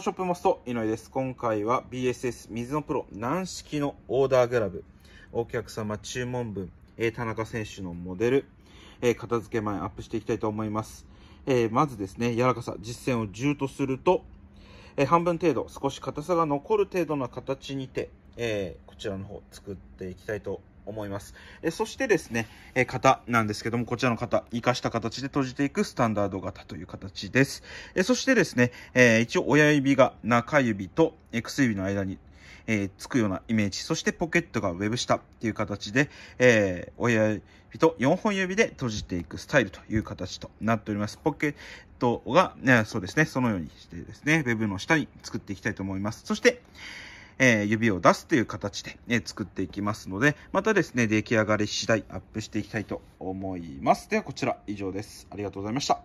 ショップモスト井上です。今回は BSS 水のプロ軟式のオーダーグラブ。お客様注文分、えー、田中選手のモデル、えー、片付け前アップしていきたいと思います。えー、まずですね、柔らかさ、実践を10とすると、え半分程度、少し硬さが残る程度の形にて、えこちらの方作っていきたいと思います。えそしてですね、え型なんですけども、こちらの型、生かした形で閉じていくスタンダード型という形です。えそしてですね、え一応親指が中指と薬指の間にえー、つくようなイメージ。そしてポケットがウェブ下っていう形で、えー、親指と4本指で閉じていくスタイルという形となっております。ポケットが、ね、そうですね、そのようにしてですね、ウェブの下に作っていきたいと思います。そして、えー、指を出すという形で、え作っていきますので、またですね、出来上がり次第アップしていきたいと思います。ではこちら以上です。ありがとうございました。